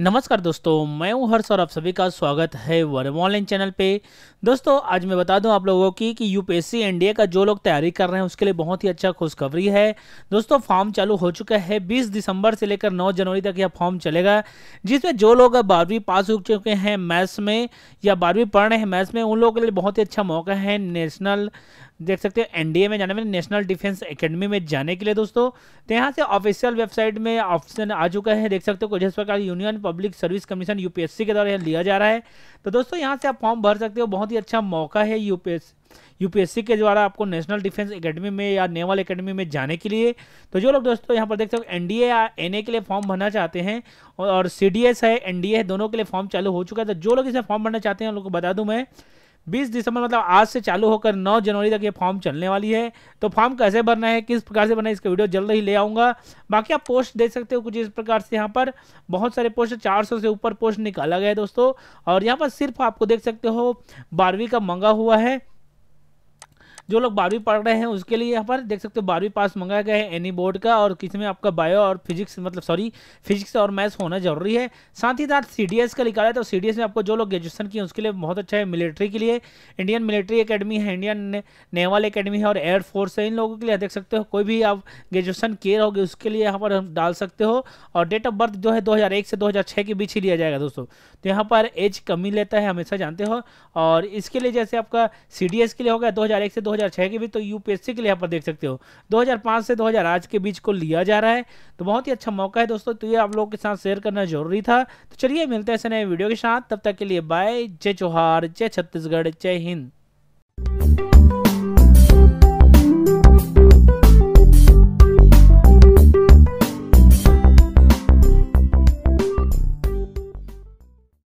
नमस्कार दोस्तों मैं हूं हर्ष और आप सभी का स्वागत है वर्म ऑनलाइन चैनल पे दोस्तों आज मैं बता दूं आप लोगों की कि यूपीएससी एनडीए का जो लोग तैयारी कर रहे हैं उसके लिए बहुत ही अच्छा खुशखबरी है दोस्तों फॉर्म चालू हो चुका है 20 दिसंबर से लेकर 9 जनवरी तक यह फॉर्म चलेगा जिसमें जो लोग बारहवीं पास हो चुके हैं मैथ्स में या बारहवीं पढ़ रहे हैं मैथ्स में उन लोगों के लिए बहुत ही अच्छा मौका है नेशनल देख सकते हो एनडीए में जाने में नेशनल डिफेंस एकेडमी में जाने के लिए दोस्तों तो यहाँ से ऑफिशियल वेबसाइट में ऑप्शन आ चुका है देख सकते हो जिस प्रकार Union Public Service Commission UPSC के द्वारा लिया जा रहा है तो दोस्तों यहाँ से आप फॉर्म भर सकते हो बहुत ही अच्छा मौका है यूपीएस यूपीएससी के द्वारा आपको नेशनल डिफेंस एकेडमी में या नेवल एकेडमी में जाने के लिए तो जो लोग दोस्तों यहाँ पर देख सकते हो एनडीए या एनए के लिए फॉर्म भरना चाहते हैं और सीडीएस है एनडीए है दोनों के लिए फॉर्म चालू हो चुका है तो जो लोग इसमें फॉर्म भरना चाहते हैं उन लोगों को बता दूं मैं बीस दिसंबर मतलब आज से चालू होकर नौ जनवरी तक ये फॉर्म चलने वाली है तो फॉर्म कैसे भरना है किस प्रकार से भरना है इसका वीडियो जल्द ही ले आऊँगा बाकी आप पोस्ट देख सकते हो कुछ इस प्रकार से यहाँ पर बहुत सारे पोस्ट चार से ऊपर पोस्ट निकाला गया है दोस्तों और यहाँ पर सिर्फ आपको देख सकते हो बारहवीं का मंगा हुआ है जो लोग बारहवीं पढ़ रहे हैं उसके लिए यहाँ पर देख सकते हो बारहवीं पास मंगाया गया है एनी बोर्ड का और किसी में आपका बायो और फिजिक्स मतलब सॉरी फिजिक्स और मैथ्स होना जरूरी है साथ ही साथ सी का निकाला है तो सी में आपको जो लोग ग्रेजुएसन किए उसके लिए बहुत अच्छा है मिलिट्री के लिए इंडियन मिलिट्री अकेडमी है इंडियन नेवल अकेडमी है और एयरफोर्स है इन लोगों के लिए देख सकते हो कोई भी आप ग्रेजुएसन किए रहोगे उसके लिए यहाँ पर डाल सकते हो और डेट ऑफ बर्थ जो है दो से दो के बीच ही लिया जाएगा दोस्तों तो यहाँ पर एज कमी लेता है हमेशा जानते हो और इसके लिए जैसे आपका सी के लिए होगा दो से दो 2006 के बीच तो यूपीएससी के लिए यहाँ पर देख सकते हो 2005 से 2000 आज के बीच को लिया जा रहा है तो बहुत ही अच्छा मौका है दोस्तों तो ये आप लोगों के साथ शेयर करना जरूरी था तो चलिए मिलते हैं ऐसे नए वीडियो के साथ तब तक के लिए बाय जय चौहार जय छत्तीसगढ़ जय हिंद